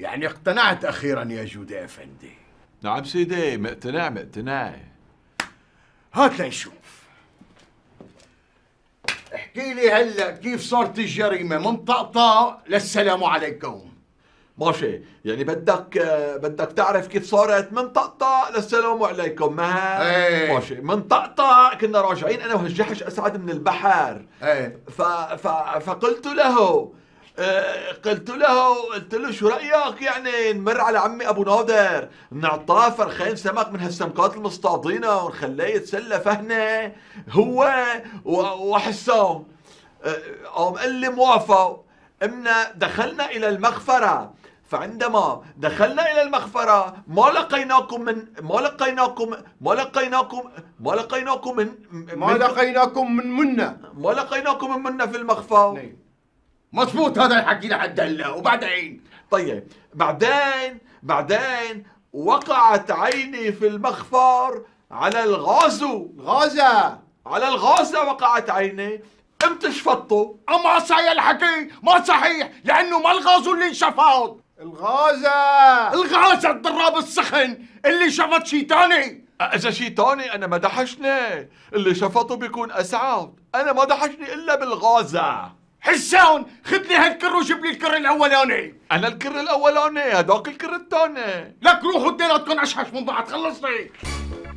يعني اقتنعت أخيرا يا جودة أفندي نعم سيدي مقتنع مقتنع هات لنشوف احكي لي هلا كيف صارت الجريمه من طقطق للسلام عليكم ماشي يعني بدك بدك تعرف كيف صارت من طقطق للسلام عليكم ما ايه. ماشي من طقطق كنا راجعين انا وهالجحش اسعد من البحر ايه. ف... ف... فقلت له آه، قلت له قلت له شو رايك يعني نمر على عمي ابو نادر نعطاه فرخين سمك من هالسمكات المصطادينه ونخليه يتسلى فهنا هو وحسام آه، قام قال لي موافق امنا دخلنا الى المغفره فعندما دخلنا الى المغفره ما لقيناكم من ما لقيناكم ما لقيناكم ما لقيناكم من ما لقيناكم من منا ما لقيناكم من منا في المغفره نعم. مظبوط هذا الحكي لحد هلا وبعدين طيب بعدين بعدين وقعت عيني في المخفر على الغازو غازة على الغازة وقعت عيني قمت شفطه ام صحيح الحكي ما صحيح لانه ما الغازو اللي انشفط الغازة الغازة الضراب السخن اللي شفط شي تاني اذا شي تاني انا ما دحشني اللي شفطه بيكون اسعد انا ما دحشني الا بالغازة حسان خذ لي هالكر وجيب لي الكر الاولاني انا الكر الاولاني هداك الكر الثاني لك روحوا اثنيناتكم اشحش من بعض خلصني